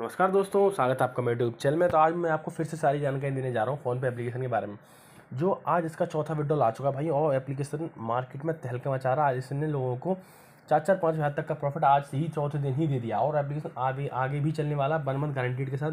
नमस्कार दोस्तों स्वागत है आपका मेरे यूट्यूब चैनल में तो आज मैं आपको फिर से सारी जानकारी देने जा रहा हूँ फ़ोनपे एप्लीकेशन के बारे में जो आज इसका चौथा विड्रॉल आ चुका है भाई और एप्लीकेशन मार्केट में तहलका मचा रहा है आज इसने लोगों को चार चार पाँच हज़ार तक का प्रॉफिट आज से ही चौथे दिन ही दे दिया और एप्लीकेशन आगे आगे भी चलने वाला वन मंथ गारंटीड के साथ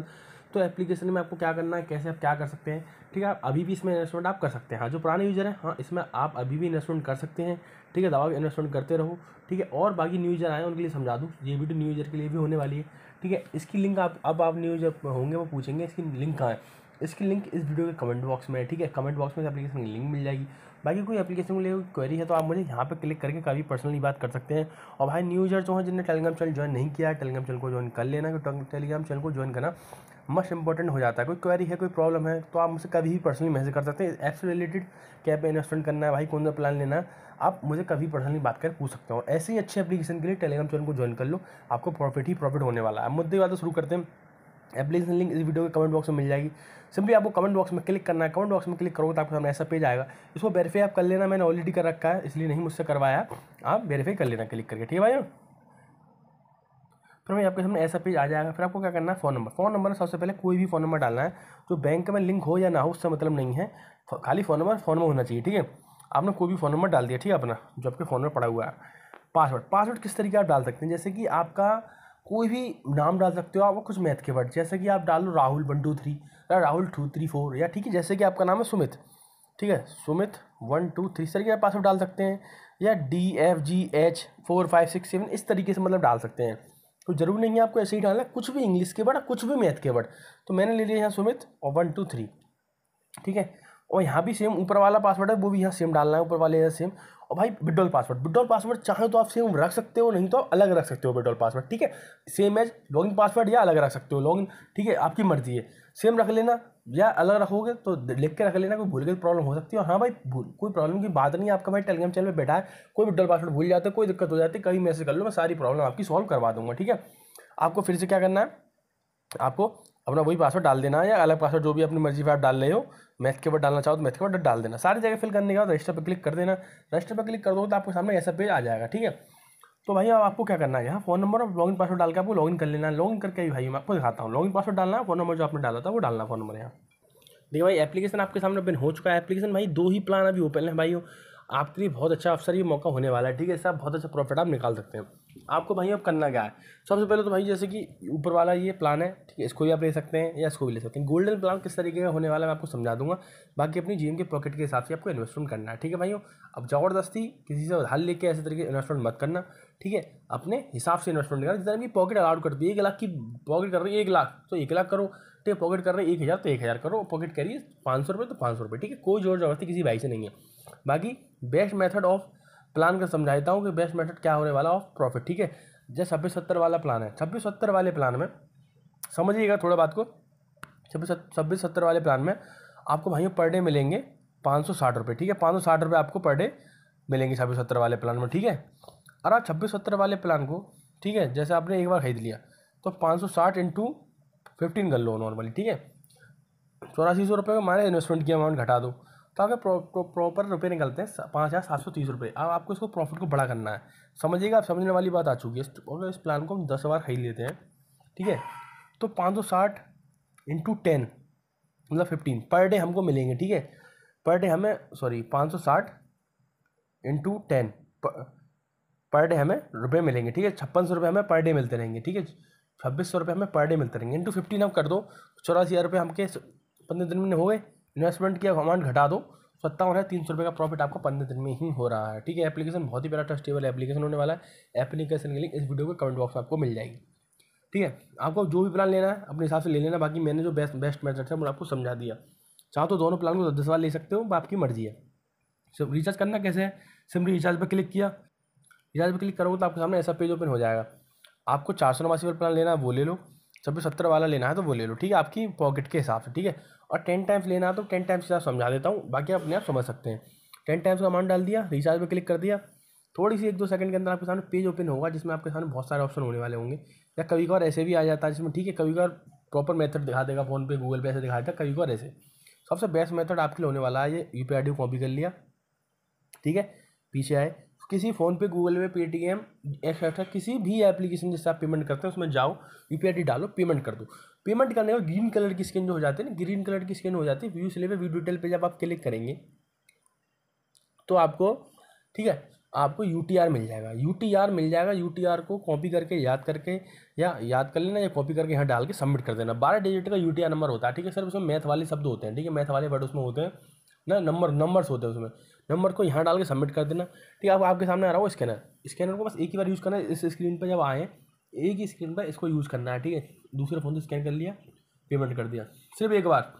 तो एप्लीकेशन में आपको क्या करना है कैसे आप क्या कर सकते हैं ठीक है आप अभी भी इसमें इन्वेस्टमेंट आप कर सकते हैं हाँ जो पुराने यूज़र हैं हाँ इसमें आप अभी भी इन्वेस्टमेंट कर सकते हैं ठीक है दवा भी इन्वेस्टमेंट करते रहो ठीक है और बाकी न्यू यूज़र आए उनके लिए समझा दूँ ये वीडियो न्यू यूज़र के लिए भी होने वाली है ठीक है इसकी लिंक आप अब आप न्यू यूज़र होंगे वो पूछेंगे इसकी लिंक कहाँ है इसकी लिंक इस वीडियो के कमेंट बॉक्स में है ठीक है कमेंट बॉक्स में एप्लीकेशन की लिंक मिल जाएगी बाकी कोई एप्लीकेशन के लिए क्वेरी है तो आप मुझे यहाँ पर क्लिक करके काफ़ी पर्सनली बात कर सकते हैं और भाई न्यू यूजर जो हैं जिन्हें टेलीग्राम चैनल ज्वाइन नहीं किया टेलीग्राम चैनल को ज्वाइन कर लेना क्योंकि टेलीग्राम चैनल को ज्वाइन करना मस्ट इंपॉर्टेंट हो जाता है कोई क्वेरी है कोई प्रॉब्लम है तो आप मुझे कभी भी पर्सनली मैसेज कर सकते हैं ऐप से रिलेटेड क्या पे इन्वेस्टमेंट करना है भाई कौन सा प्लान लेना है आप मुझे कभी पर्सनली बात कर पूछ सकते हो ऐसे ही अच्छे एप्लीकेशन के लिए टेलीग्राम चैनल को ज्वाइन कर लो आपको प्रॉफिट ही प्रॉफिट होने वाला है मुद्दे वाला तो शुरू करते हैं एप्लीकेशन लिंक इस वीडियो के कमेंट बॉक्स में मिल जाएगी सिंपली आपको कमेंट बॉक्स में क्लिक करना है कमेंट बॉक्स में क्लिक करोगे तो आपके सामने ऐसा पेज आएगा इसको वेरीफाई आप कर लेना मैंने ऑलरेडी कर रखा है इसलिए नहीं मुझसे करवाया आप वेरीफाई कर लेना क्लिक करके ठीक है भाई फिर भाई आपके सामने ऐसा पेज आ जाएगा फिर आपको क्या करना है फ़ोन नंबर फ़ोन नंबर सबसे पहले कोई भी फ़ोन नंबर डालना है जो बैंक में लिंक हो या ना हो उससे मतलब नहीं है खाली फ़ोन नंबर फ़ोन में होना चाहिए ठीक है आपने कोई भी फ़ोन नंबर डाल दिया ठीक है अपना जो आपके फ़ोन में पड़ा हुआ है पासवर्ड पासवर्ड किस तरीके आप डाल सकते हैं जैसे कि आपका कोई भी नाम डाल सकते हो आप वो कुछ मैथ के वर्ड जैसे कि आप डाल लो राहुल वन टू थ्री या राहुल टू थ्री फोर या ठीक है जैसे कि आपका नाम है सुमित ठीक है सुमित वन टू थ्री इस तरीके आप पासवर्ड डाल सकते हैं या D F G H four five six seven इस तरीके से मतलब डाल सकते हैं तो जरूर नहीं है आपको ऐसे ही डालना कुछ भी इंग्लिश के वर्ड कुछ भी मैथ के वर्ड तो मैंने ले लिया यहाँ सुमित और वन टू थ्री ठीक है और यहाँ भी सेम ऊपर वाला पासवर्ड है वो भी यहाँ सेम डालना है ऊपर वाले यहाँ सेम और भाई विड्रॉल पासवर्ड विड्रॉल पासवर्ड चाहे तो आप सेम रख सकते हो नहीं तो आप अलग रख सकते हो विड्रॉल पासवर्ड ठीक है सेम एज लॉगिन पासवर्ड या अलग रख सकते हो लॉगिन ठीक है आपकी मर्जी है सेम रख लेना या अलग रखोगे तो लिख के रख लेना कोई भूल के प्रॉब्लम तो हो सकती है हाँ भाई भूल कोई प्रॉब्लम की बात नहीं है आपका भाई टेलीग्राम चैनल पर बैठा है कोई विड्रॉल पासवर्ड भूल जाता है कोई दिक्कत हो जाती कहीं मैसेज कर लो मैं सारी प्रॉब्लम आपकी सॉल्व करवा दूंगा ठीक है आपको फिर से क्या करना है आपको अपना वही पासवर्ड डाल देना या अलग पासवर्ड जो भी अपनी मर्जी पर आप डाल रहे हो मैथ के ऊपर डालना चाहो तो मैथ के ऊपर डाल देना सारी जगह फिल करने के बाद रजिस्टर पर क्लिक कर देना रजिस्टर पर क्लिक कर दो तो आपके सामने ऐसा पेज आ जाएगा ठीक है तो भाई अब आपको क्या करना है यहाँ फोन नंबर और लॉगिन पासवर्ड डाल के आपको लॉगिन कर लेना है लॉगिन करके भाई मैं आपको दिखाता हूँ लॉगिन पासवर्ड डालना है फोन नंबर जो आपने डाला था वो डालना फोन नंबर यहाँ देखिए भाई एप्लीकेशन आपके सामने ओपन हो चुका है एप्लीकेशन भाई दो ही प्लान अभी ओपन है भाई आपके लिए बहुत अच्छा अवसर ये मौका होने वाला है ठीक है इससे आप बहुत अच्छा प्रॉफिट आप निकाल सकते हैं आपको भाई अब करना क्या है सबसे पहले तो भाई जैसे कि ऊपर वाला ये प्लान है ठीक है इसको भी आप ले सकते हैं या इसको भी ले सकते हैं गोल्डन प्लान किस तरीके का होने वाला है मैं आपको समझा दूंगा बाकी अपनी जीएम के पॉकेट के हिसाब से आपको इन्वेस्टमेंट करना है ठीक है भाई अब ज़बरदस्ती किसी से उधार लेके ऐसे तरीके इन्वेस्टमेंट मत करना ठीक है अपने हिसाब से इन्वेस्टमेंट करना जितना भी पॉकेट अलाउड करती है एक लाख की पॉकेट कर रही है एक लाख तो एक लाख करो ठीक है पॉकेट कर रहे हैं एक हज़ार तो एक हज़ार करो पॉकेट करिए पाँच सौ रुपये तो पाँच सौ रुपये ठीक है कोई जोर जबरदस्ती किसी भाई से नहीं है बाकी बेस्ट मेथड ऑफ प्लान का समझाता हूँ कि बेस्ट मेथड क्या होने वाला ऑफ प्रॉफिट ठीक है जैसे छब्बीस सत्तर वाला प्लान है छब्बीस सत्तर वाले प्लान में समझिएगा थोड़ा बात को छब्बीस छब्बीस सत्तर वाले प्लान में आपको भाइयों पर डे मिलेंगे पाँच सौ साठ रुपये ठीक है पाँच सौ साठ रुपये आपको पर डे मिलेंगे छब्बीस सत्तर वाले प्लान में ठीक है और आप छब्बीस सत्तर वाले प्लान को ठीक है जैसे आपने एक बार खरीद लिया तो पाँच सौ साठ इंटू फिफ्टीन कर लो नॉर्मली ठीक है चौरासी सौ रुपये का माने इन्वेस्टमेंट की अमाउंट घटा दो तो आपके प्रॉपर रुपये निकलते हैं पाँच हज़ार सात सौ तीस रुपये अब आपको इसको प्रॉफिट को बड़ा करना है समझिएगा आप समझने वाली बात आ चुकी है अगर इस प्लान को हम दस बार खरीद लेते हैं ठीक है तो पाँच सौ साठ इंटू टेन मतलब फिफ्टीन पर डे हमको मिलेंगे ठीक है पर डे हमें सॉरी पाँच सौ साठ इंटू टेन पर डे हमें रुपये मिलेंगे ठीक है छप्पन सौ रुपये हमें पर डे मिलते रहेंगे ठीक है छब्बीस सौ रुपये हमें पर डे मिलते रहेंगे इंटू फिफ्टीन आप कर दो चौरासी हज़ार रुपये हमके पंद्रह दिन में हो गए इन्वेस्टमेंट की अमाउंट घटा दो सत्तावन है तीन सौ रुपये का प्रॉफिट आपको पंद्रह दिन में ही हो रहा है ठीक है एप्लीकेशन बहुत ही बड़ा ट्रस्टेबल एप्लीकेशन होने वाला है एप्लीकेशन के लिंक इस वीडियो के कमेंट बॉक्स में आपको मिल जाएगी ठीक है आपको जो भी प्लान लेना है अपने हिसाब से ले लेना बाकी मैंने जो बेस्ट बेस्ट मेथड है वो आपको समझा दिया चाहो तो दोनों प्लान को दस बार ले सकते हो आपकी मर्जी है सिम रिचार्ज करना कैसे है सिम रिचार्ज पर क्लिक किया रिचार्ज पर क्लिक करोगे तो आपके सामने ऐसा पेज ओपन हो जाएगा आपको चार सौ नवासी वाला प्लान लेना है वो ले लो छब्बीस सत्तर वाला लेना है तो वो ले लो ठीक है आपकी पॉकेट के हिसाब से ठीक है और टेन टाइम्स लेना है तो टेन टाइम्स के समझा देता हूँ बाकी अपने आप समझ सकते हैं टेन टाइम्स का अमाउंट डाल दिया रिचार्ज पर क्लिक कर दिया थोड़ी सी एक दो सेकंड के अंदर आपके सामने पेज ओपन होगा जिसमें आपके सामने बहुत सारे ऑप्शन होने वाले होंगे या कभी कभार ऐसे भी आ जाता है जिसमें ठीक है कभी कभार प्रॉपर मेथड दिखा देगा फोन पे गूगल पे ऐसे दिखा देगा कभी कभार ऐसे सबसे बेस्ट मेथड आपके लिए होने वाला है ये U P I D copy कर लिया ठीक है पीछे आए किसी PhonePe Google pay Paytm etcetera किसी भी एप्लीकेशन जिससे आप पेमेंट करते हैं उसमें जाओ यू पी डालो पेमेंट कर दो पेमेंट करने का ग्रीन कलर की स्क्रीन जो हो जाती है ना ग्रीन कलर की स्क्रीन हो जाती है व्यू सिले पे व्यू डिटेल पे जब आप क्लिक करेंगे तो आपको ठीक है आपको यू मिल जाएगा यू मिल जाएगा यू को कॉपी करके याद करके या याद कर लेना या कॉपी करके यहाँ डाल के सबमिट कर देना बारह डिजिट का यू नंबर होता है ठीक है सर उसमें मैथ वाले शब्द होते हैं ठीक है मैथ वाले वर्ड उसमें होते हैं ना नंबर नंबर्स होते हैं उसमें नंबर को यहाँ डाल के सबमिट कर देना ठीक है अब आपके सामने आ रहा हो स्कैनर स्कैनर को बस एक ही बार यूज़ करना है इस स्क्रीन पर जब आएँ एक ही स्क्रीन पर इसको यूज़ करना है ठीक है दूसरे फ़ोन से स्कैन कर लिया पेमेंट कर दिया सिर्फ एक बार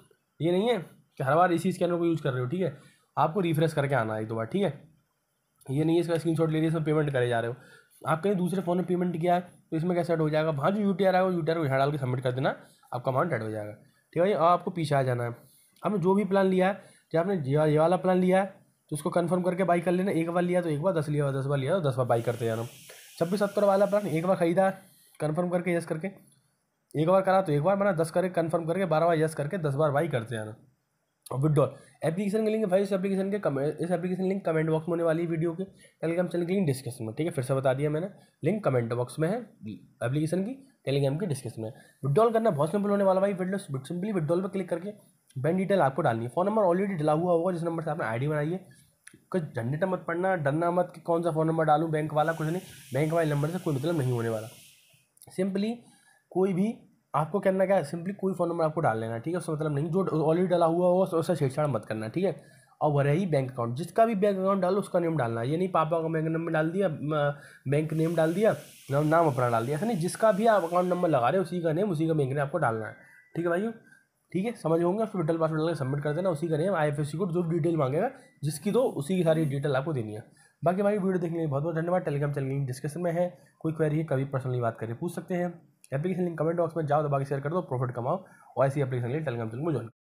ये नहीं है कि हर बार इसी स्कैनर को यूज़ कर रहे हो ठीक है आपको रिफ्रेश करके आना है एक दो बार ठीक है ये नहीं है इसका स्क्रीन शॉट ले लिया इसमें पेमेंट करे जा रहे हो आप कहीं दूसरे फ़ोन में पेमेंट किया है तो इसमें कैसे हो जाएगा वहाँ जो यू टी आर आएगा यू टी आर को यहाँ डाल के सबमिट कर देना आपका अमाउंट एड हो जाएगा ठीक है और आपको पीछे आ जाना है आपने जो भी प्लान लिया है जब आपने ये ये वाला प्लान लिया है तो उसको कन्फर्म करके बाई कर लेना एक बार लिया तो एक बार दस लिया दस बार लिया तो दस बार बाई करते जाना छब्बीस सत्तर वाला प्लान एक बार खरीदा कन्फर्म करके यस करके एक बार करा तो एक बार मैंने दस करके कन्फर्म करके बारह बार यस करके दस बार बाई करते जाना और विदड्रॉल एप्लीकेशन के लिंक भाई इस एप्लीकेशन के कमेंट इस एप्लीकेशन लिंक कमेंट बॉक्स में होने वाली वीडियो के टेलीग्राम चैनल की लिंक डिस्क्रिप्शन में ठीक है फिर से बता दिया मैंने लिंक कमेंट बॉक्स में है एप्लीकेशन की टेलीग्राम की डिस्क्रिप्शन में विड्रॉल करना बहुत सिंपल होने वाला भाई विड्रॉल सिंपली विड्रॉल पर क्लिक करके बैंक डिटेल आपको डालनी है फ़ोन नंबर ऑलरेडी डला हुआ होगा जिस नंबर से आपने आईडी बनाई है कुछ झंझटा मत पड़ना डरना मत कि कौन सा फ़ोन नंबर डालूँ बैंक वाला कुछ नहीं बैंक वाले नंबर से कोई मतलब नहीं होने वाला सिंपली कोई भी आपको करना क्या है सिंपली कोई फ़ोन नंबर आपको डाल लेना ठीक है उसका मतलब नहीं जो ऑलरेडी डला हुआ होगा उससे छेड़छाड़ मत करना ठीक है और वह रही बैंक अकाउंट जिसका भी बैंक अकाउंट डालो उसका नेम डालना ये नहीं पापा का बैंक नंबर डाल दिया बैंक नेम डाल दिया नाम अपना डाल दिया ऐसा नहीं जिसका भी आप अकाउंट नंबर लगा रहे हो उसी का नेम उसी का बैंक ने आपको डालना है ठीक है भाई ठीक है समझ होंगे फिर डिटेल पास डाल सबमिट कर देना उसी करें आई एफ एस को जो डिटेल मांगेगा जिसकी तो उसी की सारी डिटेल आपको देनी है बाकी हमारी वीडियो देखने के लिए बहुत बहुत धन्यवाद टेलीग्राम चैनल लिंक डिस्कशन में है कोई क्वेरी है कभी पर्सनली बात करें पूछ सकते हैं एप्लीकेशन लिंक कमेंट बॉक्स में जाओ तो बाकी शेयर कर दो प्रॉफिट कमाओ और ऐसी एप्लीकेशन के लिए टेलीग्राम चैनल में जॉइन